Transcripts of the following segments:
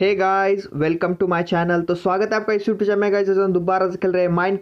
hey guys welcome to my channel तो स्वागत है आपका इस यूट्यूब चैनल में गाइस हम दोबारा से खेल रहे हैं माइंड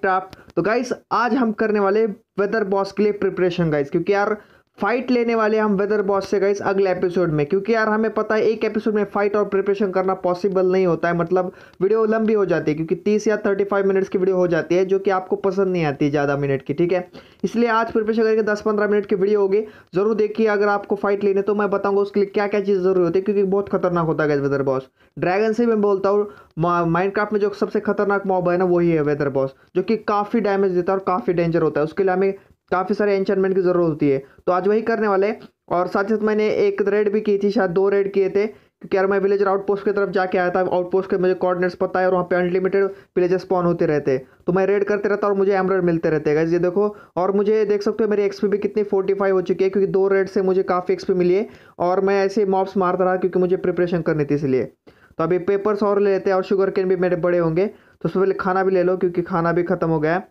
तो गाइस आज हम करने वाले वेदर बॉस के लिए प्रिपरेशन गाइस क्योंकि यार फाइट लेने वाले हम वेदर बॉस से गए अगले एपिसोड में क्योंकि यार हमें पता है एक एपिसोड में फाइट और प्रिपरेशन करना पॉसिबल नहीं होता है मतलब वीडियो लंबी हो जाती है क्योंकि 30 या 35 मिनट्स की वीडियो हो जाती है जो कि आपको पसंद नहीं आती ज़्यादा मिनट की ठीक है इसलिए आज प्रिपरेशन करके दस पंद्रह मिनट की वीडियो होगी जरूर देखिए अगर आपको फाइट लेने तो मैं बताऊँगा उसके लिए क्या क्या चीज़ जरूरी होती है क्योंकि बहुत खतरनाक होता है वेदर बॉस ड्रैगन से मैं बोलता हूँ माइंड में जो सबसे खतरनाक मॉब है ना वही है वेदर बॉस जो कि काफ़ी डैमेज देता है और काफ़ी डेंजर होता है उसके लिए हमें काफ़ी सारे एंचमेंट की ज़रूरत होती है तो आज वही करने वाले और साथ ही साथ मैंने एक रेड भी की थी शायद दो रेड किए थे क्योंकि यार मैं विलेजर आउटपोस्ट की तरफ जाके आया था आउटपोस्ट के मुझे कॉर्डिनेट्स पता है और वहाँ पे अनलिमिटेड विलेजर स्पॉन होते रहते तो मैं रेड करते रहता और मुझे एमरल्ड मिलते रहते गए ये देखो और मुझे देख सकते हो मेरी एक्सपी भी कितनी फोर्टी फाइव हो चुकी है क्योंकि दो रेड से मुझे काफ़ी एक्सपी मिली है और मैं ऐसे मॉप्स मारता रहा क्योंकि मुझे प्रिपरेशन करनी थी इसलिए तो अभी पेपर्स और ले लेते हैं और शुगर केन भी मेरे बड़े होंगे तो उससे पहले खाना भी ले लो क्योंकि खाना भी ख़त्म हो गया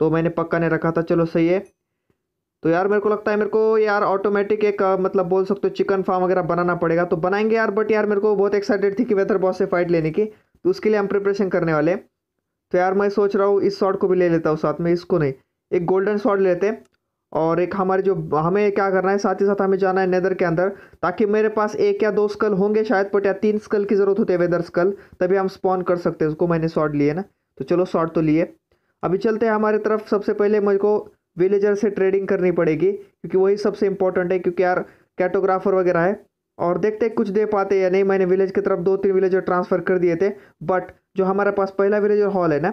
तो मैंने पक्का नहीं रखा था चलो सही है तो यार मेरे को लगता है मेरे को यार ऑटोमेटिक एक मतलब बोल सकते हो चिकन फार्म वगैरह बनाना पड़ेगा तो बनाएंगे यार बट यार मेरे को बहुत एक्साइटेड थी कि वेदर बॉस से फाइट लेने की तो उसके लिए हम प्रिपरेशन करने वाले हैं तो यार मैं सोच रहा हूँ इस शॉट को भी ले लेता हूँ साथ में इसको नहीं एक गोल्डन शॉट लेते और एक हमारे जो हमें क्या करना है साथ ही साथ हमें जाना है नेदर के अंदर ताकि मेरे पास एक या दो स्कल होंगे शायद बट या तीन स्कल की ज़रूरत होती है वेदर स्कल तभी हम स्पॉन कर सकते हैं उसको मैंने शॉट लिए ना तो चलो शॉट तो लिए अभी चलते हैं हमारी तरफ सबसे पहले मेरे को विलेजर से ट्रेडिंग करनी पड़ेगी क्योंकि वही सबसे इंपॉर्टेंट है क्योंकि यार कैटोग्राफर वगैरह है और देखते कुछ दे पाते या नहीं मैंने विलेज की तरफ दो तीन विलेजर ट्रांसफ़र कर दिए थे बट जो हमारे पास पहला विलेजर हॉल है ना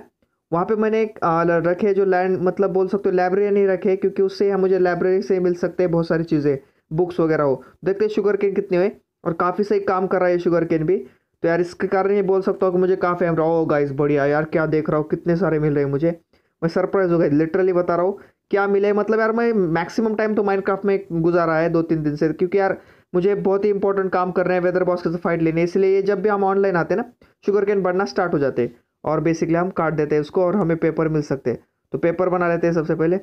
वहाँ पे मैंने रखे जो लैंड मतलब बोल सकते हो लाइब्रेरी नहीं रखे क्योंकि उससे हम मुझे लाइब्रेरी से मिल सकते हैं बहुत सारी चीज़ें बुक्स वगैरह हो देखते शुगर केन कितने हुए और काफ़ी सही काम कर रहा है शुगर केन भी तो यार इसके कारण ये बोल सकता हूँ कि मुझे काफ़ी हम रहा हो गाइस बढ़िया यार क्या देख रहा हूँ कितने सारे मिल रहे हैं मुझे मैं सरप्राइज हो गया लिटरली बता रहा हूँ क्या मिले मतलब यार मैं मैक्सिमम टाइम तो माइनक्राफ्ट में गुजारा है दो तीन दिन से क्योंकि यार मुझे बहुत ही इंपॉर्टेंट काम कर रहे हैं वेदर बॉस के साथ फाइट लेने इसलिए जब भी हम ऑनलाइन आते हैं ना शुगर कैन बढ़ना स्टार्ट हो जाते हैं और बेसिकली हम काट देते हैं उसको और हमें पेपर मिल सकते हैं तो पेपर बना लेते हैं सबसे पहले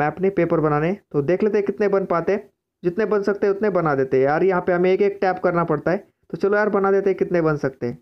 मैं अपने पेपर बनाने तो देख लेते हैं कितने बन पाते जितने बन सकते हैं उतने बना देते हैं यार यहाँ पे हमें एक एक टैप करना पड़ता है तो चलो यार बना देते हैं कितने बन सकते हैं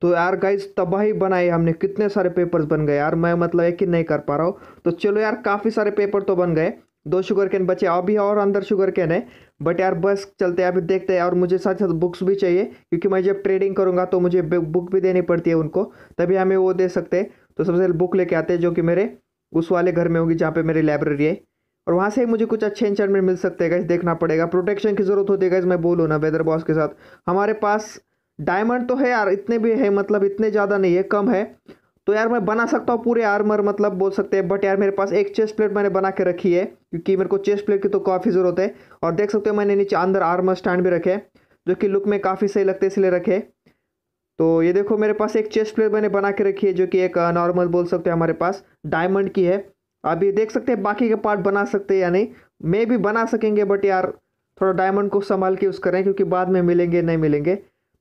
तो यार गाइज तबाही बनाई हमने कितने सारे पेपर्स बन गए यार मैं मतलब यकीन नहीं कर पा रहा हूँ तो चलो यार काफ़ी सारे पेपर तो बन गए दो शुगर कैन बचे अभी और अंदर शुगर कैन है बट यार बस चलते हैं अभी देखते हैं और मुझे साथ साथ बुक्स भी चाहिए क्योंकि मैं जब ट्रेडिंग करूँगा तो मुझे बुक भी देनी पड़ती है उनको तभी हमें वो दे सकते हैं तो सबसे पहले बुक लेके आते हैं जो कि मेरे उस वाले घर में होगी जहाँ पर मेरी लाइब्रेरी है और वहाँ से ही मुझे कुछ अच्छे इंचमेंट मिल सकते हैं गाइज देखना पड़ेगा प्रोटेक्शन की ज़रूरत होती है गाइज मैं बोलूँ ना वेदर बॉस के साथ हमारे पास डायमंड तो है यार इतने भी है मतलब इतने ज़्यादा नहीं है कम है तो यार मैं बना सकता हूँ पूरे आर्मर मतलब बोल सकते हैं बट यार मेरे पास एक चेस्ट प्लेट मैंने बना के रखी है क्योंकि मेरे को चेस्ट प्लेट की तो काफ़ी ज़रूरत है और देख सकते हो मैंने नीचे अंदर आर्मर स्टैंड भी रखे जो कि लुक में काफ़ी सही लगते इसलिए रखे तो ये देखो मेरे पास एक चेस्ट प्लेट मैंने बना के रखी है जो कि एक नॉर्मल बोल सकते हैं हमारे पास डायमंड की है अभी ये देख सकते हैं बाकी के पार्ट बना सकते हैं या नहीं मे भी बना सकेंगे बट यार थोड़ा डायमंड को संभाल के यूज़ करें क्योंकि बाद में मिलेंगे नहीं मिलेंगे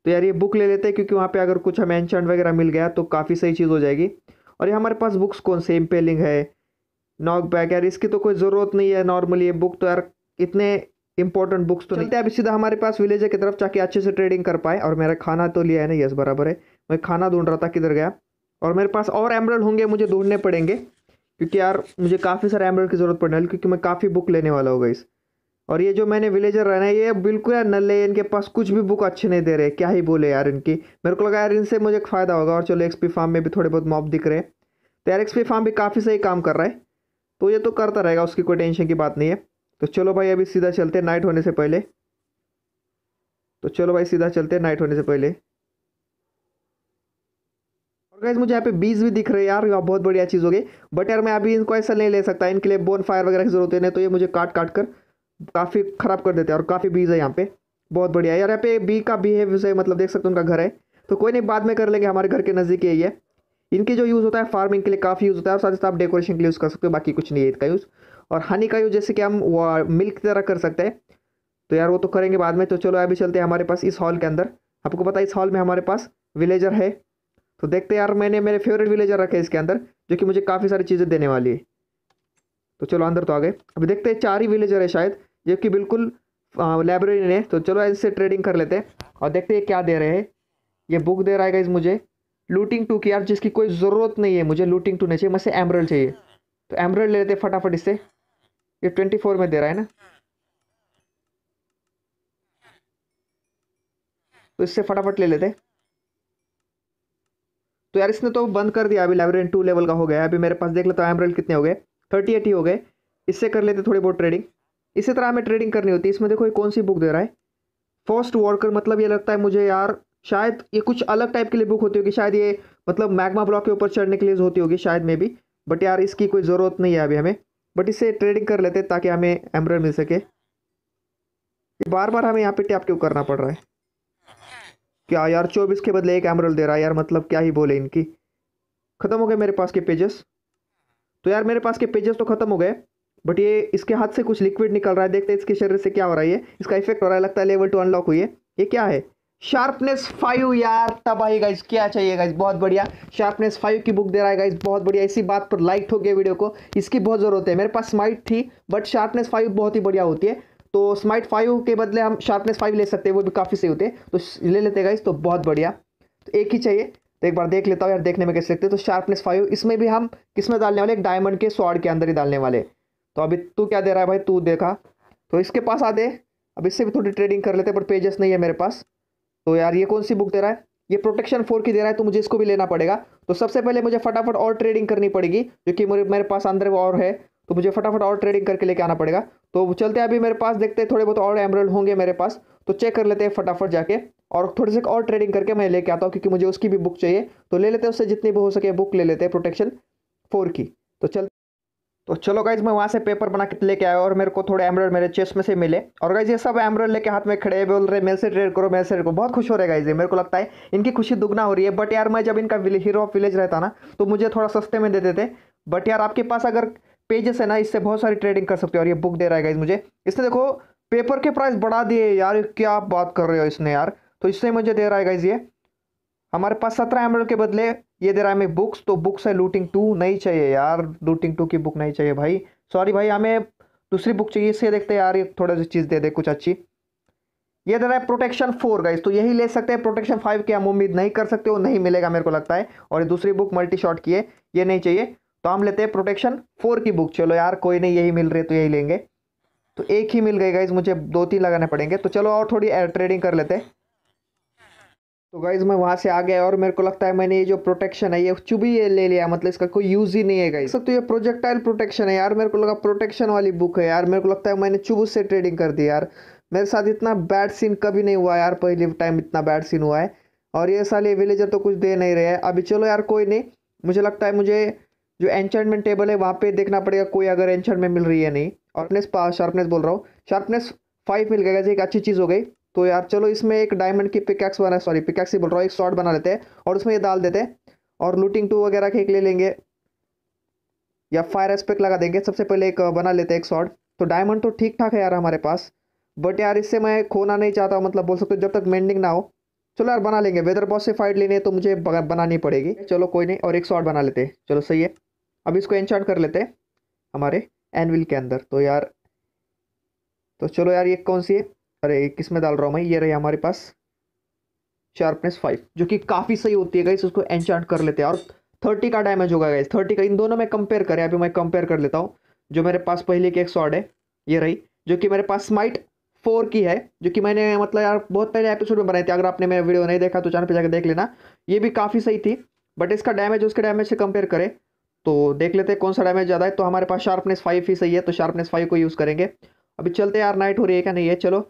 तो यार ये बुक ले लेते हैं क्योंकि वहाँ पे अगर कुछ हमें एंशंट वगैरह मिल गया तो काफ़ी सही चीज़ हो जाएगी और ये हमारे पास बुक्स कौन से इम्पेलिंग है नॉक बैग यार इसकी तो कोई ज़रूरत नहीं है नॉर्मली ये बुक तो यार इतने इंपॉर्टेंट बुक्स तो नहीं थे अभी सीधा हमारे पास विलेजर की तरफ चाहिए अच्छे से ट्रेडिंग कर पाए और मेरा खाना तो लिया है ना यस बराबर है मैं खाना ढूंढ रहा था किधर गया और मेरे पास और एमरल होंगे मुझे ढूंढने पड़ेंगे क्योंकि यार मुझे काफ़ी सारे एमरल की ज़रूरत पड़ने वाली क्योंकि मैं काफ़ी बुक लेने वाला होगा इस और ये जो मैंने विलेजर रहना है ये बिल्कुल यार है इनके पास कुछ भी बुक अच्छे नहीं दे रहे क्या ही बोले यार इनकी मेरे को लगा यार इनसे मुझे फ़ायदा होगा और चलो एक्सपी फार्म में भी थोड़े बहुत मॉब दिख रहे हैं तो यार एक्सपी फार्म भी काफ़ी सही काम कर रहा है तो ये तो करता रहेगा उसकी कोई टेंशन की बात नहीं है तो चलो भाई अभी सीधा चलते नाइट होने से पहले तो चलो भाई सीधा चलते नाइट होने से पहले और गैस मुझे यहाँ पे बीज भी दिख रहे हैं यार बहुत बढ़िया चीज़ हो गई बट यार मैं अभी इनको ऐसा नहीं ले सकता इनके लिए बोन फायर वगैरह की जरूरत है नहीं तो ये मुझे काट काट कर काफ़ी ख़राब कर देते हैं और काफ़ी बीज है यहाँ पे बहुत बढ़िया यार यहाँ पे बी का बिहेव से मतलब देख सकते हो उनका घर है तो कोई नहीं बाद में कर लेंगे हमारे घर के नज़दीक यही है इनकी जो यूज़ होता है फार्मिंग के लिए काफ़ी यूज़ होता है और साथ ही साथ आप डेकोरेशन के लिए यूज़ कर सकते हो बाकी कुछ नहीं है इसका यूज़ और हनी का यूज़ जैसे कि हम मिल्क की तरह कर सकते हैं तो यार वो तो करेंगे बाद में तो चलो अभी चलते हैं हमारे पास इस हॉल के अंदर आपको पता है इस हॉल में हमारे पास विलेजर है तो देखते यार मैंने मेरे फेवरेट विलेजर रखे इसके अंदर जो कि मुझे काफ़ी सारी चीज़ें देने वाली है तो चलो अंदर तो आ गए अभी देखते हैं चार ही विलेजर है शायद जबकि बिल्कुल लाइब्रेरी ने तो चलो इससे ट्रेडिंग कर लेते हैं और देखते हैं क्या दे रहे हैं ये बुक दे रहा है इस मुझे लूटिंग टू की यार जिसकी कोई ज़रूरत नहीं है मुझे लूटिंग टू नहीं चाहिए मुझसे एमरल चाहिए तो एमरल ले लेते हैं फटाफट इससे ये ट्वेंटी फोर में दे रहा है ना तो इससे फटाफट ले लेते तो यार इसने तो बंद कर दिया अभी लाइब्रेरी टू लेवल का हो गया अभी मेरे पास देख लेता हैं एमरल कितने हो गए थर्टी एटी हो गए इससे कर लेते थोड़ी बहुत ट्रेडिंग इसी तरह हमें ट्रेडिंग करनी होती है इसमें देखो ये कौन सी बुक दे रहा है फर्स्ट वॉर्कर मतलब ये लगता है मुझे यार शायद ये कुछ अलग टाइप के लिए बुक होती होगी शायद ये मतलब मैगमा ब्लॉक के ऊपर चढ़ने के लिए होती होगी शायद मे भी बट यार इसकी कोई ज़रूरत नहीं है अभी हमें बट इससे ट्रेडिंग कर लेते ताकि हमें एमरल मिल सके ये बार बार हमें यहाँ पे टैप क्यों करना पड़ रहा है क्या यार चौबीस के बदले एक एमरल दे रहा है यार मतलब क्या ही बोले इनकी ख़त्म हो गए मेरे पास के पेजेस तो यार मेरे पास के पेजेस तो खत्म हो गए बट ये इसके हाथ से कुछ लिक्विड निकल रहा है देखते हैं इसके शरीर से क्या हो रहा है इसका इफेक्ट हो रहा है लगता है लेवल टू अनलॉक हुई है ये क्या है शार्पनेस फाइव यार तबाही गाइज क्या चाहिए गाइज बहुत बढ़िया शार्पनेस फाइव की बुक दे रहा है गाइज बहुत बढ़िया इसी बात पर लाइक गया वीडियो को इसकी बहुत ज़रूरत है मेरे पास स्माइट थी बट शार्पनेस फाइव बहुत ही बढ़िया होती है तो स्माइट फाइव के बदले हम शार्पनेस फाइव ले सकते हैं वो भी काफ़ी सही होते हैं तो ले लेते गाइज तो बहुत बढ़िया तो एक ही चाहिए तो एक बार देख लेता हूँ यार देखने में कैसे लगते तो शार्पनेस फाइव इसमें भी हम किस में डालने वाले एक डायमंड के स्वाड के अंदर ही डालने वाले तो अभी तू क्या दे रहा है भाई तू देखा तो इसके पास आ दे अब इससे भी थोड़ी ट्रेडिंग कर लेते हैं बट पेजेस नहीं है मेरे पास तो यार ये कौन सी बुक दे रहा है ये प्रोटेक्शन फोर की दे रहा है तो मुझे इसको भी लेना पड़ेगा तो सबसे पहले मुझे फटाफट और ट्रेडिंग करनी पड़ेगी जो कि मेरे मेरे पास अंदर और है तो मुझे फटाफट और ट्रेडिंग करके लेके आना पड़ेगा तो चलते हैं अभी मेरे पास देखते हैं थोड़े बहुत और एमरल्ड होंगे मेरे पास तो चेक कर लेते हैं फटाफट जाके और थोड़ी सी और ट्रेडिंग करके मैं लेके आता हूँ क्योंकि मुझे उसकी भी बुक चाहिए तो ले लेते हैं उससे जितनी भी हो सके बुक ले लेते हैं प्रोटेक्शन फोर की तो चल तो चलो गाइज मैं वहाँ से पेपर बना के लेके आया और मेरे को थोड़े एम्ब्रॉयड मेरे चेस्ट में से मिले और गाइज ये सब एमरल लेके हाथ में खड़े बोल रहे मेरे से ट्रेड करो मेरे से को बहुत खुश हो रहे गाइज ये मेरे को लगता है इनकी खुशी दुगना हो रही है बट यार मैं जब इनका हीरो ऑफ विलेज रहता ना तो मुझे थोड़ा सस्ते में दे देते बट यार आपके पास अगर पेजेस है ना इससे बहुत सारी ट्रेडिंग कर सकते हो और ये बुक दे रहा है गाइज मुझे इसने देखो पेपर के प्राइस बढ़ा दिए यार क्या बात कर रहे हो इसने यार तो इसलिए मुझे दे रहा है गाइज ये हमारे पास सत्रह एम के बदले ये दे रहा है हमें बुक्स तो बुक्स है लूटिंग टू नहीं चाहिए यार लूटिंग टू की बुक नहीं चाहिए भाई सॉरी भाई हमें दूसरी बुक चाहिए इससे देखते हैं यार ये थोड़ा सी चीज़ दे दे कुछ अच्छी ये दे रहा है प्रोटेक्शन फोर गाइज तो यही ले सकते हैं प्रोटेक्शन फाइव की हम उम्मीद नहीं कर सकते वो नहीं मिलेगा मेरे को लगता है और ये दूसरी बुक मल्टी शॉट की है ये नहीं चाहिए तो हम लेते हैं प्रोटेक्शन फोर की बुक चलो यार कोई नहीं यही मिल रही है तो यही लेंगे तो एक ही मिल गई गाइज मुझे दो तीन लगाने पड़ेंगे तो चलो और थोड़ी एयर ट्रेडिंग कर लेते हैं तो गाइज़ मैं वहाँ से आ गया और मेरे को लगता है मैंने ये जो प्रोटेक्शन है ये चुभी ये ले लिया मतलब इसका कोई यूज़ ही नहीं है गाइज सब तो ये प्रोजेक्टाइल प्रोटेक्शन है यार मेरे को लगा प्रोटेक्शन वाली बुक है यार मेरे को लगता है मैंने चुभ से ट्रेडिंग कर दी यार मेरे साथ इतना बैड सीन कभी नहीं हुआ यार पहली टाइम इतना बैड सीन हुआ है और ये ये विलेजर तो कुछ दे नहीं रहे हैं अभी चलो यार कोई नहीं मुझे लगता है मुझे जो एंचमेंट टेबल है वहाँ पे देखना पड़ेगा कोई अगर एंचमेंट मिल रही है नहीं और शार्पनेस शार्पनेस बोल रहा हूँ शार्पनेस फाइव मिल गया एक अच्छी चीज़ हो गई तो यार चलो इसमें एक डायमंड की पिकैक्स बना सॉरी पिकैक्स ही बोल रहा हूँ एक शॉट बना लेते हैं और उसमें ये डाल देते हैं और लूटिंग टू वगैरह के एक ले लेंगे या फायर एस्पेक्ट लगा देंगे सबसे पहले एक बना लेते हैं एक शॉट तो डायमंड तो ठीक ठाक है यार हमारे पास बट यार इससे मैं खोना नहीं चाहता मतलब बोल सकते जब तक मेंडिंग ना हो चलो यार बना लेंगे वेदर बॉस से फाइट लेनी है तो मुझे बनानी पड़ेगी चलो कोई नहीं और एक शॉट बना लेते हैं चलो सही है अब इसको एनचार्ट कर लेते हैं हमारे एनविल के अंदर तो यार तो चलो यार ये कौन सी है अरे किस में डाल रहा हूँ मैं ये रही हमारे पास शार्पनेस फाइव जो कि काफ़ी सही होती है गाइस उसको एनचांट कर लेते हैं और थर्टी का डैमेज होगा गाइस थर्टी का इन दोनों में कंपेयर करें अभी मैं कंपेयर कर लेता हूँ जो मेरे पास पहले की एक शॉर्ट है ये रही जो कि मेरे पास स्माइट फोर की है जो कि मैंने मतलब यार बहुत पहले एपिसोड में बनाई थी अगर आपने मेरा वीडियो नहीं देखा तो चैनल पर जाकर देख लेना ये भी काफ़ी सही थी बट इसका डैमेज उसके डैमेज से कंपेयर करें तो देख लेते हैं कौन सा डैमेज ज़्यादा है तो हमारे पास शार्पनेस फाइव ही सही है तो शार्पनेस फाइव को यूज़ करेंगे अभी चलते यार नाइट हो रही है क्या नहीं है चलो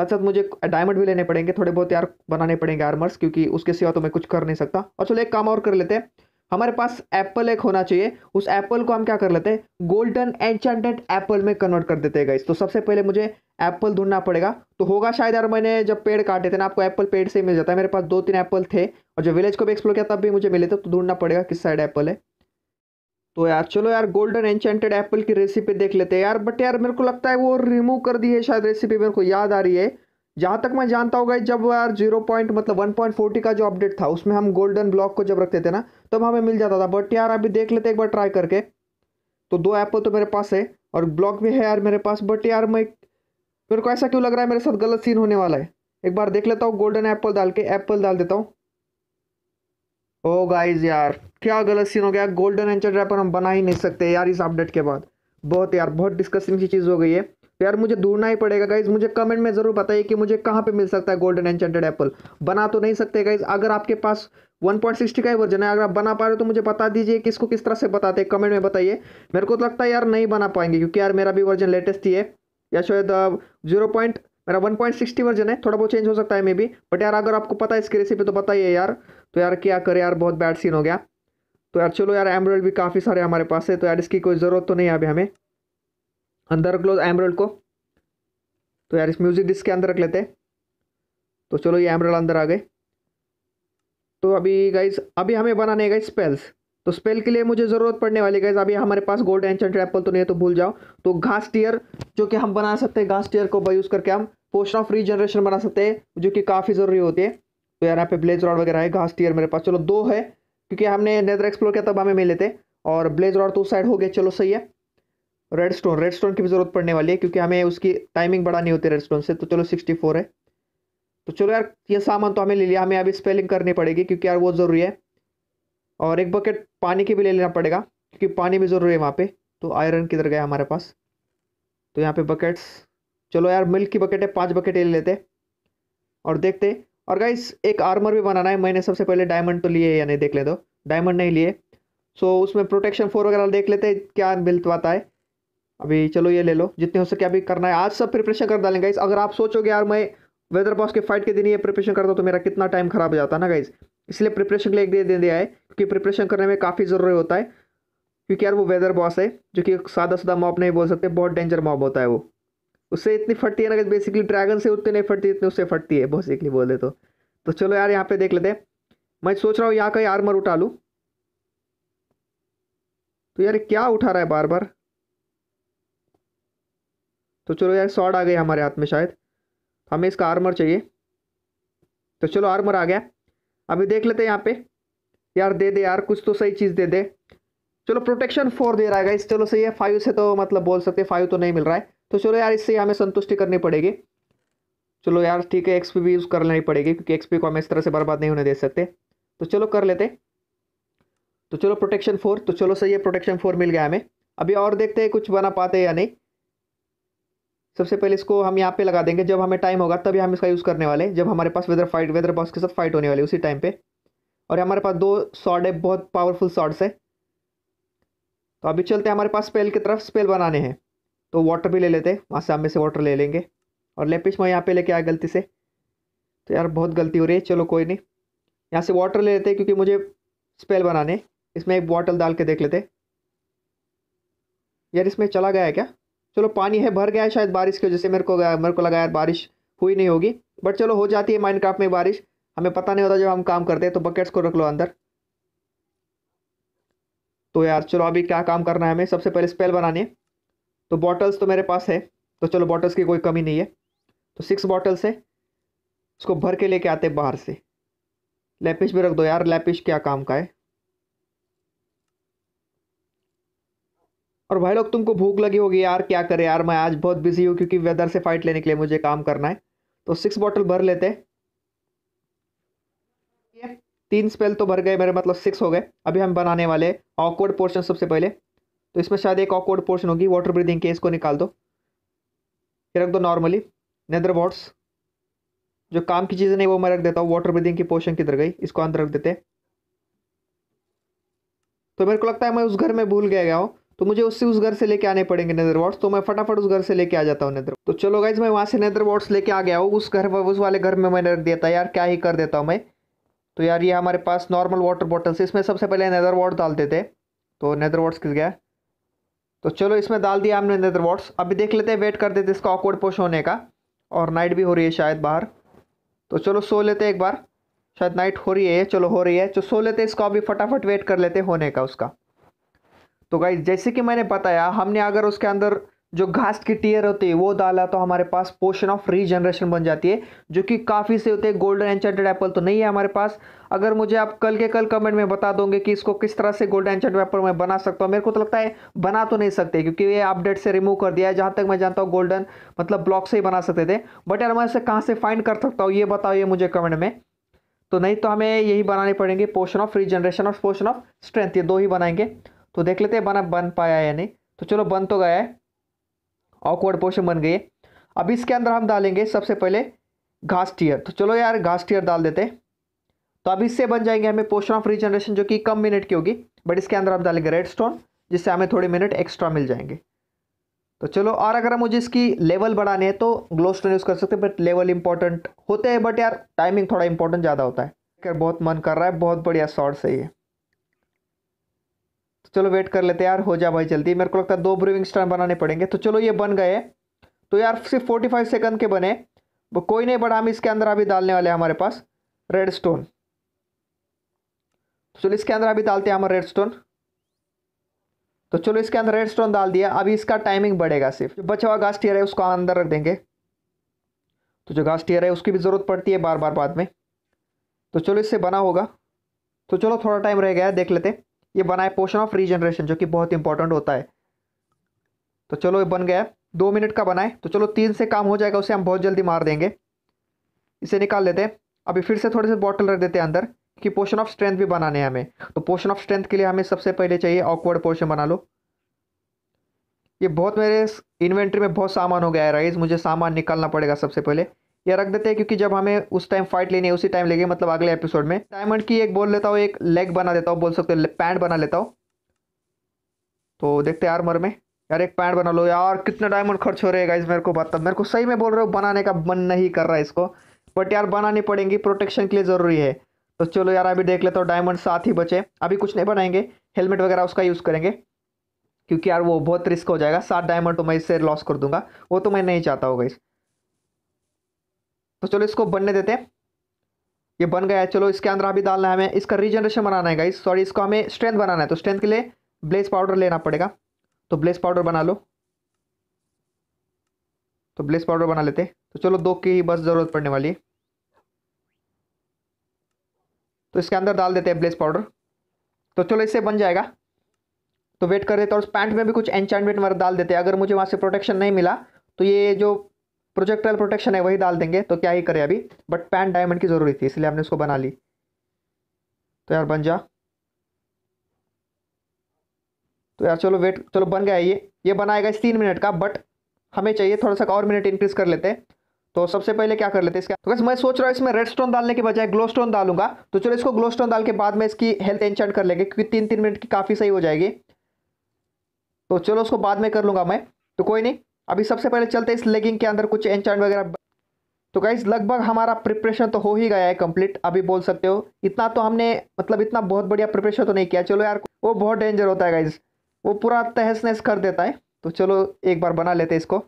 साथ साथ मुझे डायमंड भी लेने पड़ेंगे थोड़े बहुत यार बनाने पड़ेंगे आर्मर्स क्योंकि उसके सिवा तो मैं कुछ कर नहीं सकता और चलो एक काम और कर लेते हैं हमारे पास एप्पल एक होना चाहिए उस एप्पल को हम क्या कर लेते हैं गोल्डन एनचेंटेड एप्पल में कन्वर्ट कर देते हैं गाइस तो सबसे पहले मुझे एप्पल ढूंढना पड़ेगा तो होगा शायद यार मैंने जब पेड़ काटे थे ना आपको एप्पल पेड़ से मिल जाता है मेरे पास दो तीन एप्पल थे और जब विलेज को भी एक्सप्लोर किया तब भी मुझे मिले थे तो ढूंढना पड़ेगा किस साइड एप्पल है तो यार चलो यार गोल्डन एनचेंटेड एप्पल की रेसिपी देख लेते हैं यार बट यार मेरे को लगता है वो रिमूव कर दी है शायद रेसिपी मेरे को याद आ रही है जहाँ तक मैं जानता होगा जब यार जीरो पॉइंट मतलब वन पॉइंट फोर्टी का जो अपडेट था उसमें हम गोल्डन ब्लॉक को जब रखते थे ना तब तो हमें मिल जाता था बट यार अभी देख लेते एक बार ट्राई करके तो दो एप्पल तो मेरे पास है और ब्लॉक भी है यार मेरे पास बट यार मैं मेरे को ऐसा क्यों लग रहा है मेरे साथ गलत सीन होने वाला है एक बार देख लेता हूँ गोल्डन एप्पल डाल के एप्पल डाल देता हूँ ओ गाइज यार क्या गलत सीन हो गया गोल्डन एंचर ड्रैपर हम बना ही नहीं सकते यार इस अपडेट के बाद बहुत यार बहुत डिस्कसिंग सी चीज़ हो गई है तो यार मुझे ढूंढना ही पड़ेगा गाइज मुझे कमेंट में ज़रूर बताइए कि मुझे कहाँ पे मिल सकता है गोल्डन एंचेंटेड एप्पल बना तो नहीं सकते गाइज अगर आपके पास 1.60 का ही वर्जन है अगर आप बना पा रहे हो तो मुझे बता दीजिए कि इसको किस तरह से बताते हैं कमेंट में बताइए मेरे को तो लगता है यार नहीं बना पाएंगे क्योंकि यार मेरा भी वर्जन लेटेस्ट ही है या शायद जीरो पॉइंट मेरा वन वर्जन है थोड़ा बहुत चेंज हो सकता है मे बी बट यार अगर आपको पता है इसकी रेसिपी तो बताइए यार तो यार क्या करें यार बहुत बैड सीन हो गया तो यार चलो यार एमरल्ड भी काफ़ी सारे हमारे पास है तो यार इसकी कोई ज़रूरत तो नहीं है अभी हमें अंदर रख लो एमरल्ड को तो यार इस म्यूज़िक डिस्क के अंदर रख लेते तो चलो ये एमरल्ड अंदर आ गए तो अभी गाइज अभी हमें बनाने गए स्पेल्स तो स्पेल के लिए मुझे ज़रूरत पड़ने वाली गाइज अभी हमारे पास गोल्ड एंशेंट एप्पल तो नहीं है तो भूल जाओ तो घास टीयर जो कि हम बना सकते हैं घास टीयर को यूज़ करके हम पोस्ट ऑफ रीजनरेशन बना सकते हैं जो कि काफ़ी ज़रूरी होती है तो यार यहाँ पे ब्लेज रॉड वगैरह है घास टीयर मेरे पास चलो दो है क्योंकि हमने नेदर एक्सप्लोर किया तब हमें मिले थे और ब्लेज रॉड तो उस साइड हो गया चलो सही है रेड स्टोन रेड स्टोन की भी ज़रूरत पड़ने वाली है क्योंकि हमें उसकी टाइमिंग बड़ा नहीं होती रेड स्टोन से तो चलो सिक्सटी फोर है तो चलो यार ये सामान तो हमें ले लिया हमें अभी स्पेलिंग करनी पड़ेगी क्योंकि यार वो ज़रूरी है और एक बकेट पानी की भी ले लेना पड़ेगा क्योंकि पानी भी ज़रूरी है वहाँ पे तो आयरन किधर गया हमारे पास तो यहाँ पे बकेट्स चलो यार मिल्क की बकेट है पाँच बकेट ले लेते और देखते और गाइस एक आर्मर भी बनाना है मैंने सबसे पहले डायमंड तो लिए या नहीं देख ले दो डायमंड नहीं लिए सो उसमें प्रोटेक्शन फोर वगैरह देख लेते हैं क्या बिल्तवाता है अभी चलो ये ले लो जितने हो सके अभी करना है आज सब प्रिपरेशन कर डालेंगे गाइस अगर आप सोचोगे यार मैं वेदर बॉस के फाइट के दिन ये प्रिपरेशन करता तो मेरा कितना टाइम खराब हो जाता ना गाइज इसलिए प्रिपरेशन के लिए एक दे, दे दिया है क्योंकि प्रिपरेशन करने में काफ़ी ज़रूरी होता है क्योंकि यार वो वेदर बॉस है जो कि सादा सादा मॉब नहीं बोल सकते बहुत डेंजर मॉब होता है वो उससे इतनी फटती है ना कि बेसिकली ड्रैगन से उतनी नहीं फटती इतनी उससे फटती है बेसिकली बोले तो तो चलो यार यहाँ पे देख लेते मैं सोच रहा हूँ यहाँ का ही आर्मर उठा लूँ तो यार क्या उठा रहा है बार बार तो चलो यार शॉर्ट आ गए हमारे हाथ में शायद हमें इसका आर्मर चाहिए तो चलो आर्मर आ गया अभी देख लेते हैं यहाँ पे यार दे दे यार कुछ तो सही चीज़ दे दे चलो प्रोटेक्शन फोर दे रहा है इस चलो सही है फाइव से तो मतलब बोल सकते फाइव तो नहीं मिल रहा है तो चलो यार इससे हमें संतुष्टि करनी पड़ेगी चलो यार ठीक है एक्सपी भी यूज़ कर लेनी पड़ेगी क्योंकि एक्सपी को हम इस तरह से बर्बाद नहीं होने दे सकते तो चलो कर लेते तो चलो प्रोटेक्शन फोर तो चलो सही है प्रोटेक्शन फोर मिल गया हमें अभी और देखते हैं कुछ बना पाते या नहीं सबसे पहले इसको हम यहाँ पे लगा देंगे जब हमें टाइम होगा तभी हम इसका यूज़ करने वाले जब हमारे पास वेदर फाइट वेदर बॉस के साथ फाइट होने वाली उसी टाइम पे और हमारे पास दो शॉर्ड है बहुत पावरफुल शॉर्ट्स है तो अभी चलते हैं हमारे पास स्पेल की तरफ स्पेल बनाने हैं तो वाटर भी ले लेते हैं वहाँ हमें से वाटर ले लेंगे और लेपिश मैं यहाँ पे लेके आया गलती से तो यार बहुत गलती हो रही है चलो कोई नहीं यहाँ से वाटर ले लेते हैं क्योंकि मुझे स्पेल बनाने इसमें एक बॉटल डाल के देख लेते यार इसमें चला गया है क्या चलो पानी है भर गया है शायद बारिश की वजह से मेरे को मेरे को लगा यार बारिश हुई नहीं होगी बट चलो हो जाती है माइंड में बारिश हमें पता नहीं होता जब हम काम करते हैं तो बकेट्स को रख लो अंदर तो यार चलो अभी क्या काम करना है हमें सबसे पहले स्पेल बनानी है तो बॉटल्स तो मेरे पास है तो चलो बॉटल्स की कोई कमी नहीं है तो सिक्स बॉटल्स है उसको भर के लेके आते बाहर से लैपिश भी रख दो यार लैपिश क्या काम का है और भाई लोग तुमको भूख लगी होगी यार क्या करें यार मैं आज बहुत बिजी हूँ क्योंकि वेदर से फाइट लेने के लिए मुझे काम करना है तो सिक्स बॉटल भर लेते तीन स्पेल तो भर गए मेरे मतलब सिक्स हो गए अभी हम बनाने वाले ऑकवर्ड पोर्शन सबसे पहले तो इसमें शायद एक ऑकवर्ड पोर्शन होगी वाटर ब्रीदिंग के इसको निकाल दो फिर रख दो नॉर्मली नेदर वॉट्स जो काम की चीज़ें नहीं वो मैं रख देता हूँ वाटर ब्रीदिंग की पोर्शन किधर गई इसको अंदर रख देते तो मेरे को लगता है मैं उस घर में भूल गया गया हूँ तो मुझे उससे उस घर से लेके आने पड़ेंगे नेदर वॉट्स तो मैं फटाफट उस घर से लेके आ जाता हूँ नेदर तो चलो गाइज मैं वहाँ से नेदर वॉट्स लेके आ गया हूँ उस घर उस वाले घर में मैंने रख दिया था यार क्या ही कर देता हूँ मैं तो यार ये हमारे पास नॉर्मल वाटर बॉटल्स इसमें सबसे पहले नेदर वॉट डालते थे तो नेदर वॉट्स किस गया तो चलो इसमें डाल दिया हमने नेदर वॉट्स अभी देख लेते हैं वेट कर देते इसका ऑकवर्ड पोश होने का और नाइट भी हो रही है शायद बाहर तो चलो सो लेते एक बार शायद नाइट हो रही है चलो हो रही है तो सो लेते इसको अभी फटाफट वेट कर लेते होने का उसका तो गाइज जैसे कि मैंने बताया हमने अगर उसके अंदर जो घास की टीयर होती है वो डाला तो हमारे पास पोशन ऑफ रीजनरेशन बन जाती है जो कि काफ़ी से होते हैं गोल्डन एंचेंटेड एप्पल तो नहीं है हमारे पास अगर मुझे आप कल के कल कमेंट में बता दोगे कि इसको किस तरह से गोल्डन एंचेंटेड एप्पल मैं बना सकता हूँ मेरे को तो लगता है बना तो नहीं सकते क्योंकि ये अपडेट से रिमूव कर दिया है जहाँ तक मैं जानता हूँ गोल्डन मतलब ब्लॉक से ही बना सकते थे बट यार मैं इसे कहाँ से फाइंड कर सकता हूँ ये बताओ ये मुझे कमेंट में तो नहीं तो हमें यही बनाने पड़ेंगे पोर्शन ऑफ रीजनरेशन और पोर्शन ऑफ स्ट्रेंथ ये दो ही बनाएंगे तो देख लेते हैं बना बन पाया या नहीं तो चलो बन तो गया है ऑकवर्ड पोर्शन बन गई है अब इसके अंदर हम डालेंगे सबसे पहले घास टीयर तो चलो यार घास टीयर डाल देते हैं तो अब इससे बन जाएंगे हमें पोर्शन ऑफ रीजनरेशन जो कि कम मिनट की होगी बट इसके अंदर हम डालेंगे रेड स्टोन जिससे हमें थोड़े मिनट एक्स्ट्रा मिल जाएंगे तो चलो और अगर हम मुझे इसकी लेवल बढ़ाने हैं तो ग्लो स्टोन यूज़ कर सकते हैं बट लेवल इंपॉर्टेंट होते हैं बट यार टाइमिंग थोड़ा इंपॉर्टेंट ज़्यादा होता है बहुत मन कर रहा है बहुत बढ़िया शॉर्ट है चलो वेट कर लेते यार हो जा भाई जल्दी मेरे को लगता है दो ब्रूविंग स्टैंड बनाने पड़ेंगे तो चलो ये बन गए तो यार सिर्फ फोर्टी फाइव सेकंड के बने वो कोई नहीं बड़ा हम इसके अंदर अभी डालने वाले हमारे पास रेड स्टोन तो चलो इसके अंदर अभी डालते हैं हम रेड स्टोन तो चलो इसके अंदर रेड स्टोन डाल दिया अभी इसका टाइमिंग बढ़ेगा सिर्फ जो बचा हुआ घास्टियर है उसको अंदर रख देंगे तो जो घास्टियर है उसकी भी ज़रूरत पड़ती है बार बार बाद में तो चलो इससे बना होगा तो चलो थोड़ा टाइम रह गया देख लेते हैं ये बना है पोर्शन ऑफ रीजनरेशन जो कि बहुत इंपॉर्टेंट होता है तो चलो ये बन गया दो मिनट का बनाए तो चलो तीन से काम हो जाएगा उसे हम बहुत जल्दी मार देंगे इसे निकाल लेते हैं अभी फिर से थोड़े से बॉटल रख देते हैं अंदर कि पोर्शन ऑफ स्ट्रेंथ भी बनाने हैं हमें तो पोर्शन ऑफ स्ट्रेंथ के लिए हमें सबसे पहले चाहिए ऑकवर्ड पोर्शन बना लो ये बहुत मेरे इन्वेंट्री में बहुत सामान हो गया है राइज मुझे सामान निकालना पड़ेगा सबसे पहले ये रख देते हैं क्योंकि जब हमें उस टाइम फाइट लेनी है उसी टाइम लेंगे मतलब अगले एपिसोड में डायमंड की एक बोल लेता हूँ एक लेग बना देता हूँ बोल सकते हो पैंट बना लेता हूँ तो देखते हैं आर्मर में यार एक पैंट बना लो यार कितना डायमंड खर्च हो रहेगा इस मेरे को बता मेरे को सही में बोल रहे हो बनाने का मन नहीं कर रहा है इसको बट यार बनानी पड़ेंगी प्रोटेक्शन के लिए ज़रूरी है तो चलो यार अभी देख लेता हूँ डायमंड साथ ही बचे अभी कुछ नहीं बनाएंगे हेलमेट वगैरह उसका यूज़ करेंगे क्योंकि यार वो बहुत रिस्क हो जाएगा सात डायमंड तो मैं इससे लॉस कर दूंगा वो तो मैं नहीं चाहता हूँ इस तो चलो इसको बनने देते हैं ये बन गया है चलो इसके अंदर अभी डालना है हमें इसका रीजनरेशन बनाना है गाइस सॉरी इसको हमें स्ट्रेंथ बनाना है तो स्ट्रेंथ के लिए ब्लेस पाउडर लेना पड़ेगा तो ब्लेस पाउडर बना लो तो ब्लेस पाउडर बना लेते हैं तो चलो दो की ही बस ज़रूरत पड़ने वाली है तो इसके अंदर डाल देते हैं ब्लेस पाउडर तो चलो इससे बन जाएगा तो वेट कर देते हैं और पैंट में भी कुछ एनचाइनमेंट वगैरह डाल देते हैं अगर मुझे वहाँ से प्रोटेक्शन नहीं मिला तो ये जो प्रोजेक्टाइल प्रोटेक्शन है वही डाल देंगे तो क्या ही करें अभी बट पैन डायमंड की ज़रूरी थी इसलिए हमने उसको बना ली तो यार बन जा तो यार चलो वेट चलो बन गया ये ये बनाएगा इस तीन मिनट का बट हमें चाहिए थोड़ा सा और मिनट इंक्रीज़ कर लेते हैं तो सबसे पहले क्या कर लेते हैं इसका तो बस मैं सोच रहा हूँ इसमें रेड स्टोन डालने के बजाय ग्लो स्टोन डालूंगा तो चलो इसको ग्लो स्टोन डाल के बाद में इसकी हेल्थ एंचेंट कर लेंगे क्योंकि तीन तीन मिनट की काफ़ी सही हो जाएगी तो चलो उसको बाद में कर लूँगा मैं तो कोई नहीं अभी सबसे पहले चलते इस लेगिंग के अंदर कुछ एंचार्ट वगैरह तो गाइज लगभग हमारा प्रिपरेशन तो हो ही गया है कंप्लीट अभी बोल सकते हो इतना तो हमने मतलब इतना बहुत बढ़िया प्रिपरेशन तो नहीं किया चलो यार वो बहुत डेंजर होता है गाइज वो पूरा तहस नहस कर देता है तो चलो एक बार बना लेते इसको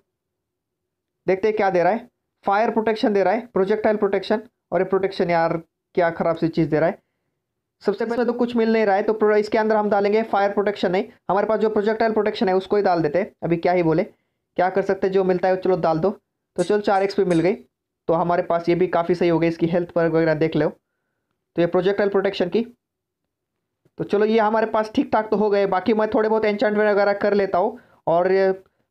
देखते हैं क्या दे रहा है फायर प्रोटेक्शन दे रहा है प्रोजेक्टाइल प्रोटेक्शन और ये प्रोटेक्शन यार क्या ख़राब सी चीज़ दे रहा है सबसे पहले तो कुछ मिल नहीं रहा है तो इसके अंदर हम डालेंगे फायर प्रोटेक्शन नहीं हमारे पास जो प्रोजेक्टाइल प्रोटेक्शन है उसको ही डाल देते हैं अभी क्या ही बोले क्या कर सकते हैं जो मिलता है चलो डाल दो तो चलो चार एक्स मिल गई तो हमारे पास ये भी काफ़ी सही हो गई इसकी हेल्थ पर वगैरह देख लो तो ये प्रोजेक्टल प्रोटेक्शन की तो चलो ये हमारे पास ठीक ठाक तो हो गए बाकी मैं थोड़े बहुत एंचेंट वगैरह कर लेता हूँ और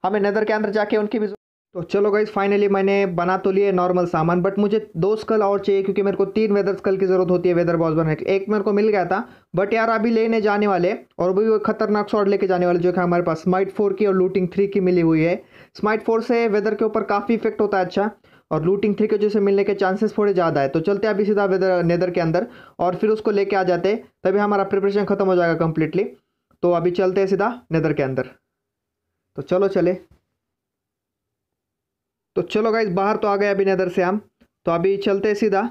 हमें नदर के अंदर जाके उनकी भी तो चलो गई फाइनली मैंने बना तो लिए नॉर्मल सामान बट मुझे दो स्कल और चाहिए क्योंकि मेरे को तीन वेदर स्कल की ज़रूरत होती है वेदर बॉस बनाने की एक मेरे को मिल गया था बट यार अभी लेने जाने वाले और भी वो खतरनाक शॉट लेके जाने वाले जो कि हमारे पास स्माइट फोर की और लूटिंग थ्री की मिली हुई है स्माइट फोर से वेदर के ऊपर काफ़ी इफेक्ट होता है अच्छा और लूटिंग थ्री के से मिलने के चांसेस थोड़े ज़्यादा है तो चलते हैं अभी सीधा वेदर नेदर के अंदर और फिर उसको लेके आ जाते तभी हमारा प्रिपरेशन ख़त्म हो जाएगा कम्प्लीटली तो अभी चलते हैं सीधा नेदर के अंदर तो चलो चले तो चलो गाइज बाहर तो आ गए अभी नेदर से हम तो अभी चलते हैं सीधा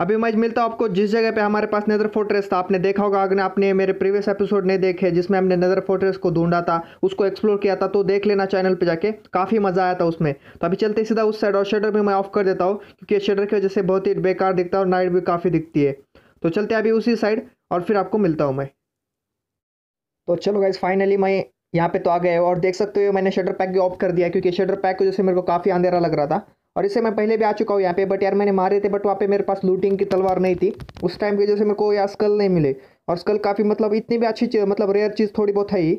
अभी मैं मिलता हूँ आपको जिस जगह पे हमारे पास नेदर फोर्ट्रेस था आपने देखा होगा अगर आपने मेरे प्रीवियस एपिसोड नहीं देखे जिसमें हमने नेदर फोर्ट्रेस को ढूंढा था उसको एक्सप्लोर किया था तो देख लेना चैनल पे जाके काफ़ी मज़ा आया था उसमें तो अभी चलते सीधा उस साइड और शेडर भी मैं ऑफ कर देता हूँ क्योंकि शेडर की वजह से बहुत ही बेकार दिखता है और नाइट भी काफ़ी दिखती है तो चलते अभी उसी साइड और फिर आपको मिलता हूँ मैं तो चलो गाइज फाइनली मैं यहाँ पे तो आ गया और देख सकते हो मैंने शटर पैक भी ऑफ कर दिया क्योंकि शटर पैक की वजह से मेरे को काफ़ी अंधेरा लग रहा था और इसे मैं पहले भी आ चुका हूँ यहाँ पे बट यार मैंने मारे थे बट वहाँ पे मेरे पास लूटिंग की तलवार नहीं थी उस टाइम की वजह से मेरे को यार स्कल नहीं मिले और स्कल काफ़ी मतलब इतनी भी अच्छी मतलब रेयर चीज़ थोड़ी बहुत है ही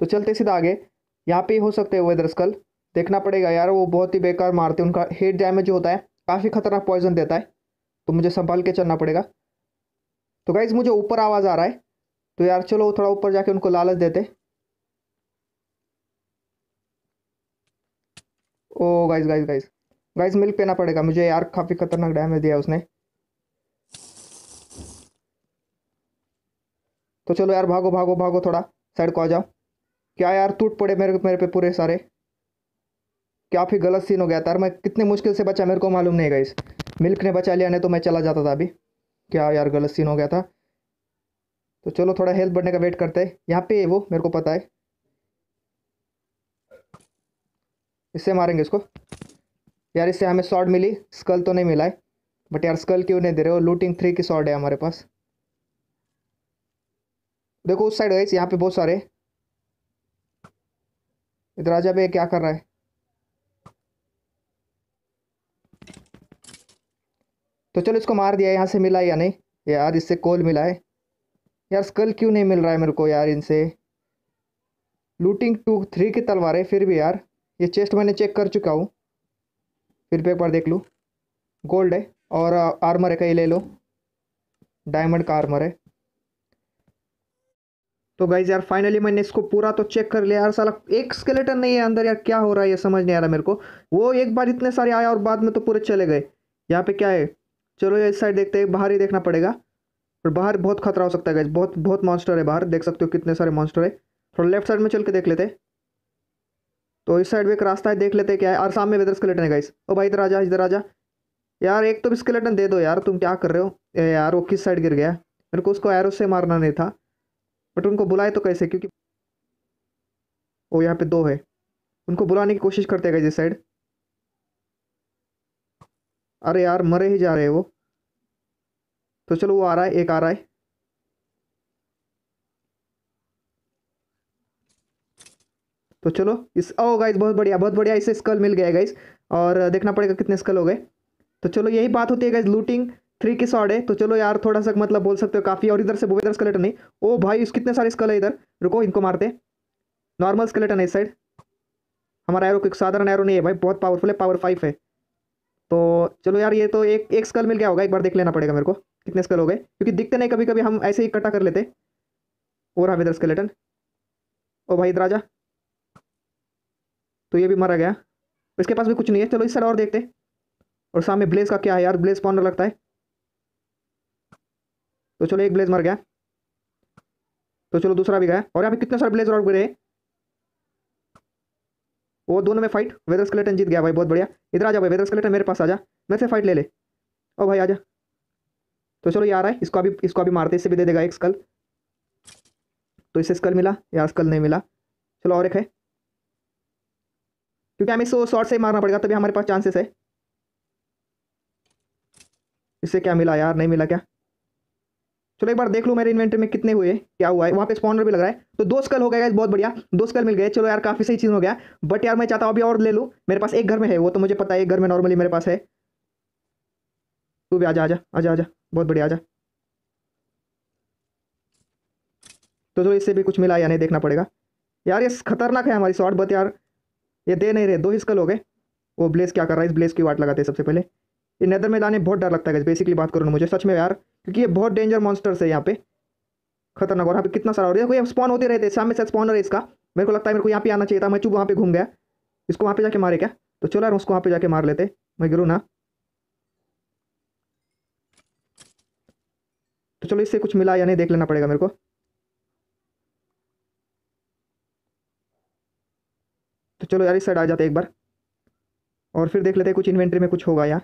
तो चलते सीधा आगे यहाँ पे हो सकते हैं वेदर स्कल देखना पड़ेगा यार वो बहुत ही बेकार मारते उनका हेड डैमेज होता है काफ़ी खतरनाक पॉइजन देता है तो मुझे संभाल के चलना पड़ेगा तो गाइज़ मुझे ऊपर आवाज़ आ रहा है तो यार चलो थोड़ा ऊपर जाके उनको लालच देते ओ guys guys guys guys milk पेना पड़ेगा मुझे यार काफ़ी खतरनाक डैमेज दिया उसने तो चलो यार भागो भागो भागो थोड़ा साइड को आ जाओ क्या यार टूट पड़े मेरे मेरे पे पूरे सारे क्या फिर गलत सीन हो गया था मैं कितने मुश्किल से बचा मेरे को मालूम नहीं गाइस मिल्क ने बचा लिया नहीं तो मैं चला जाता था अभी क्या यार गलत सीन हो गया था तो चलो थोड़ा हेल्थ बढ़ने का वेट करते हैं यहाँ पे वो मेरे को पता है इससे मारेंगे इसको यार इससे हमें शॉर्ट मिली स्कल तो नहीं मिला है बट यार स्कल क्यों नहीं दे रहे हो लूटिंग थ्री की शॉर्ट है हमारे पास देखो उस साइड गए यहाँ पे बहुत सारे इधर आजा भाई क्या कर रहा है तो चलो इसको मार दिया यहाँ से मिला या नहीं यार इससे कोल मिला है यार स्कल क्यों नहीं मिल रहा है मेरे को यार इनसे लूटिंग टू थ्री की तलवार है फिर भी यार ये चेस्ट मैंने चेक कर चुका हूँ फिर भी एक बार देख लो गोल्ड है और आर्मर uh, है कहीं ले लो डायमंड का आर्मर है तो गाइज यार फाइनली मैंने इसको पूरा तो चेक कर लिया यार साला एक स्केलेटन नहीं है अंदर यार क्या हो रहा है ये समझ नहीं आ रहा मेरे को वो एक बार इतने सारे आया और बाद में तो पूरे चले गए यहाँ पे क्या है चलो ये इस साइड देखते हैं बाहर ही देखना पड़ेगा और बाहर बहुत खतरा हो सकता है गाइज बहुत बहुत मॉन्स्टर है बाहर देख सकते हो कितने सारे मॉन्स्टर है थोड़ा लेफ्ट साइड में चल के देख लेते हैं तो इस साइड में एक रास्ता है देख लेते हैं क्या है और सामने वेदर स्केलेटन है गाइस ओ भाई इधर आजा इधर आजा यार एक तो स्केलेटन दे दो यार तुम क्या कर रहे हो यार वो किस साइड गिर गया मेरे को उसको एरो से मारना नहीं था बट उनको बुलाए तो कैसे क्योंकि वो यहाँ पे दो है उनको बुलाने की कोशिश करते हैं गाइस इस साइड अरे यार मरे ही जा रहे हैं वो तो चलो वो आ रहा है एक आ रहा है तो चलो इस ओ गाइज बहुत बढ़िया बहुत बढ़िया इसे स्कल मिल गया गाइज और देखना पड़ेगा कितने स्कल हो गए तो चलो यही बात होती है गाइज लूटिंग थ्री की शॉर्ट है तो चलो यार थोड़ा सा मतलब बोल सकते हो काफ़ी और इधर से बोवेदर स्केलेटन नहीं ओ भाई इस कितने सारे स्कल है इधर रुको इनको मारते नॉर्मल स्केलेटन है इस साइड हमारा एरो साधारण एरो नहीं है भाई बहुत पावरफुल है पावर फाइव है तो चलो यार ये तो एक एक स्कल मिल गया होगा एक बार देख लेना पड़ेगा मेरे को कितने स्कल हो गए क्योंकि दिखते नहीं कभी कभी हम ऐसे ही इकट्ठा कर लेते और हम इधर स्केलेटन ओ भाई इधर आजा तो ये भी मरा गया इसके पास भी कुछ नहीं है चलो इस साइड और देखते और सामने ब्लेज का क्या है यार ब्लेज पॉनर लगता है तो चलो एक ब्लेज मर गया तो चलो दूसरा भी गया और यहाँ पे कितने सारे ब्लेज और गिरे वो दोनों में फाइट वेदर स्केलेटन जीत गया भाई बहुत बढ़िया इधर आ जा भाई वेदर स्केलेटन मेरे पास आ जा मेरे से फाइट ले ले ओ भाई आ जा तो चलो यार है इसको अभी इसको अभी मारते इससे भी दे देगा एक स्कल तो इसे स्कल मिला या स्कल नहीं मिला चलो और एक है क्योंकि हमें इसको शॉर्ट से मारना पड़ेगा तभी हमारे पास चांसेस है इससे क्या मिला यार नहीं मिला क्या चलो एक बार देख लो मेरे इन्वेंट्री में कितने हुए क्या हुआ है वहाँ पे स्पॉन्डर भी लग रहा है तो दो स्कल हो गया बहुत बढ़िया दो स्कल मिल गए चलो यार काफ़ी सही चीज़ हो गया बट यार मैं चाहता हूँ अभी और ले लूँ मेरे पास एक घर में है वो तो मुझे पता है एक घर में नॉर्मली मेरे पास है तू भी आजा आजा आजा आजा बहुत बढ़िया आजा तो चलो इससे भी कुछ मिला या नहीं देखना पड़ेगा यार ये खतरनाक है हमारी शॉर्ट बट यार ये दे नहीं रहे दो ही स्कल हो गए वो ब्लेस क्या कर रहा है इस ब्लेस की वाट लगाते हैं सबसे पहले ये नेदर में लाने बहुत डर लगता है बेसिकली बात करूँ मुझे सच में यार क्योंकि ये बहुत डेंजर मॉन्स्टर्स है यहाँ पे खतरनाक और यहाँ पे कितना सारा हो रहा है कोई स्पॉन होते रहते सामने से स्पॉनर है इसका मेरे को लगता है मेरे को यहाँ पे आना चाहिए था मैं चुप वहाँ पे घूम गया इसको वहाँ पे जाके मारे क्या तो चलो यार उसको वहाँ पे जाके मार लेते मैं गिरूँ ना तो चलो इससे कुछ मिला या नहीं देख लेना पड़ेगा मेरे को चलो यार इस साइड आ जाते एक बार और फिर देख लेते कुछ इन्वेंट्री में कुछ होगा यार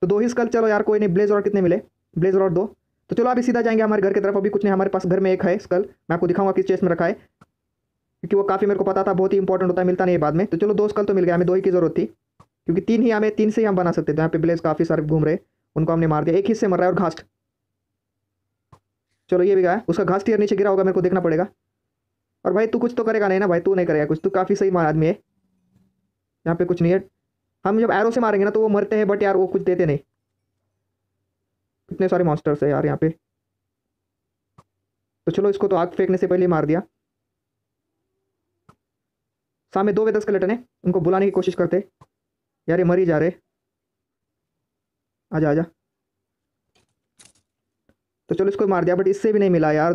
तो दो ही स्कल चलो यार कोई नहीं ब्लेजर और कितने मिले ब्लेजर और दो तो चलो अभी सीधा जाएंगे हमारे घर की तरफ अभी कुछ नहीं हमारे पास घर में एक है स्कल मैं आपको दिखाऊंगा किस चेस्ट में रखा है क्योंकि वो काफ़ी मेरे को पता था बहुत ही इंपॉर्टेंट होता है मिलता नहीं बाद में तो चलो दो स्कल तो मिल गया हमें दो ही की जरूरत थी क्योंकि तीन ही हमें तीन से ही हम बना सकते थे यहाँ पे ब्लेज काफ़ी सारे घूम रहे उनको हमने मार दिया एक हिस्से मर रहा है और घास्ट चलो ये भी गया उसका घास नीचे गिरा होगा मेरे को देखना पड़ेगा और भाई तू कुछ तो करेगा नहीं ना भाई तू नहीं करेगा कुछ तू काफ़ी सही आदमी है यहाँ पे कुछ नहीं है हम जब एरो से मारेंगे ना तो वो मरते हैं बट यार वो कुछ देते नहीं कितने सारे मॉन्स्टर्स है यार यहाँ पे तो चलो इसको तो आग फेंकने से पहले मार दिया सामने दो दस स्केलेटन है उनको बुलाने की कोशिश करते यार ये मर ही जा रहे आजा आजा तो चलो इसको मार दिया बट इससे भी नहीं मिला यार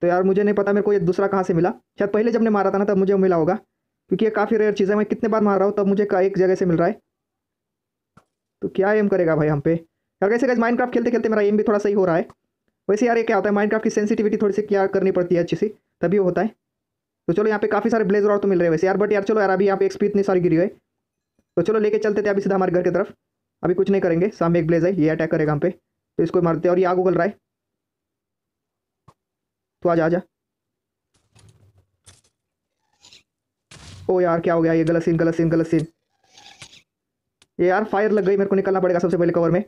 तो यार मुझे नहीं पता मेरे को ये दूसरा कहाँ से मिला शायद पहले जब ने मारा था ना तब मुझे मिला होगा क्योंकि ये काफ़ी रेयर चीज़ है मैं कितने बार मार रहा हूँ तब मुझे एक जगह से मिल रहा है तो क्या एम करेगा भाई हम पे यार कैसे कैसे माइंड खेलते खेलते मेरा एम भी थोड़ा सही हो रहा है वैसे यार ये क्या होता है माइंड की सेंसिटिविटी थोड़ी सी क्या करनी पड़ती है अच्छी सी तभी होता है तो चलो यहाँ पे काफ़ी सारे ब्लेजर और तो मिल रहे हैं वैसे यार बट यार चलो यार अभी यहाँ पे एक्सपी इतनी सारी गिरी है तो चलो लेके चलते थे अभी सीधा हमारे घर की तरफ अभी कुछ नहीं करेंगे सामने एक ब्लेज है ये अटैक करेगा हम पे तो इसको मारते हैं और ये आग उगल रहा है तू आ जा आ जा ओ यार क्या हो गया ये गलत सीन गलत सीन गलत सीन ये यार फायर लग गई मेरे को निकलना पड़ेगा सबसे पहले कवर में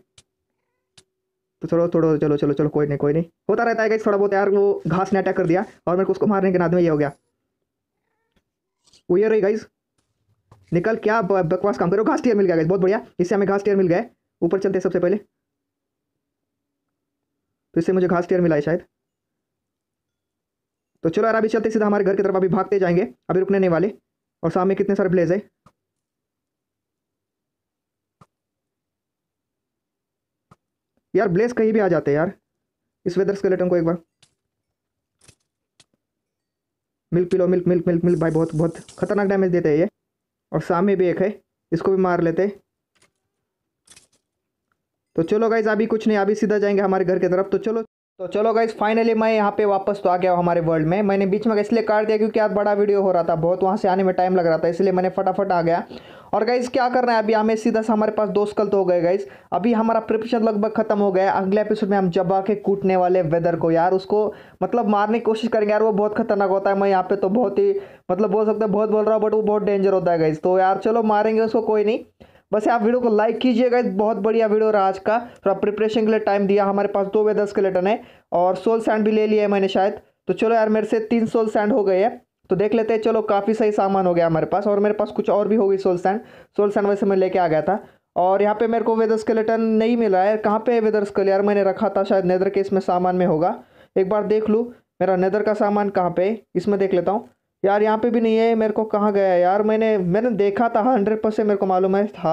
तो छोड़ो थोड़ो चलो चलो चलो कोई नहीं कोई नहीं होता रहता है थोड़ा बहुत यार वो घास ने अटैक कर दिया और मेरे को उसको मारने के नाद में ये हो गया वो ये रही गाइज निकल क्या बकवास काम करो घास टेयर मिल गया गाइज बहुत बढ़िया इससे हमें घास टेयर मिल गए ऊपर चलते सबसे पहले तो इससे मुझे घास टेयर मिला है शायद तो चलो यार अभी चलते सीधा हमारे घर की तरफ अभी भागते जाएंगे अभी रुकने नहीं वाले और सामने कितने सारे ब्लेज है यार ब्लेस कहीं भी आ जाते हैं यार इस वेदर स्केलेटन को एक बार मिल्क पिलो मिल्क मिल्क मिल्क मिल्क भाई बहुत बहुत खतरनाक डैमेज देते हैं ये और सामने भी एक है इसको भी मार लेते तो चलो गाइज अभी कुछ नहीं अभी सीधा जाएंगे हमारे घर की तरफ तो चलो तो चलो गाइज फाइनली मैं यहाँ पे वापस तो आ गया हूँ हमारे वर्ल्ड में मैंने बीच में इसलिए काट दिया क्योंकि आज बड़ा वीडियो हो रहा था बहुत वहाँ से आने में टाइम लग रहा था इसलिए मैंने फटाफट आ गया और गाइज क्या करना है अभी हमें सीधा से हमारे पास दो स्कल तो हो गए गाइज अभी हमारा प्रिपरेशन लगभग खत्म हो गया अगले एपिसोड में हम जबा के कूटने वाले वेदर को यार उसको मतलब मारने की कोशिश करेंगे यार वो बहुत खतरनाक होता है मैं यहाँ पे तो बहुत ही मतलब बोल सकता हूँ बहुत बोल रहा हूँ बट वो बहुत डेंजर होता है गाइज तो यार चलो मारेंगे उसको कोई नहीं बस आप वीडियो को लाइक कीजिएगा बहुत बढ़िया वीडियो रहा आज का थोड़ा प्रिपरेशन के लिए टाइम दिया हमारे पास दो वे दस स्केलेटन है और सोल सैंड भी ले लिया है मैंने शायद तो चलो यार मेरे से तीन सोल सैंड हो गए हैं तो देख लेते हैं चलो काफ़ी सही सामान हो गया हमारे पास और मेरे पास कुछ और भी होगी सोल सैंड सोल सैंड वैसे मैं लेके आ गया था और यहाँ पे मेरे को वेदर स्केलेटन नहीं मिला है कहाँ पे है वेदर स्केल यार मैंने रखा था शायद नेदर के इसमें सामान में होगा एक बार देख लूँ मेरा नेदर का सामान कहाँ पे है इसमें देख लेता हूँ यार यहाँ पे भी नहीं है मेरे को कहाँ गया यार मैंने मैंने देखा था हंड्रेड परसेंट मेरे को मालूम है था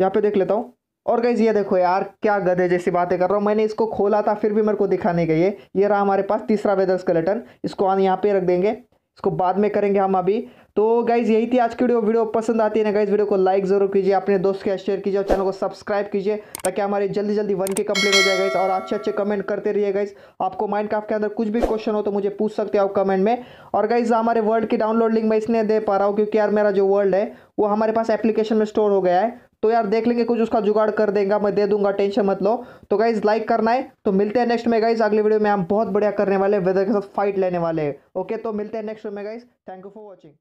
यहाँ पे देख लेता हूँ और गई ये देखो यार क्या गधे जैसी बातें कर रहा हूँ मैंने इसको खोला था फिर भी मेरे को दिखाने गई ये ये रहा हमारे पास तीसरा वेदर स्केलेटन इसको यहाँ पे रख देंगे इसको बाद में करेंगे हम अभी तो गाइज यही थी आज की वीडियो वीडियो पसंद आती है ना गाइज वीडियो को लाइक जरूर कीजिए अपने दोस्त के शेयर कीजिए और चैनल को सब्सक्राइब कीजिए ताकि हमारे जल्दी जल्दी वन के कंप्लीट हो जाए गाइज और अच्छे अच्छे कमेंट करते रहिए गाइज आपको माइंड काफ के अंदर कुछ भी क्वेश्चन हो तो मुझे पूछ सकते हो आप कमेंट में और गाइज हमारे वर्ल्ड की डाउनलोड लिंक मैं इसलिए दे पा रहा हूँ क्योंकि यार मेरा जो वर्ल्ड है वो हमारे पास एप्लीकेशन में स्टोर हो गया है तो यार देख लेंगे कुछ उसका जुगाड़ कर देगा मैं दे दूंगा टेंशन मत लो तो गाइज लाइक करना है तो मिलते हैं नेक्स्ट में गाइज अगले वीडियो में हम बहुत बढ़िया करने वाले वेदर के साथ फाइट लेने वाले ओके तो मिलते हैं नेक्स्ट में guys thank you for watching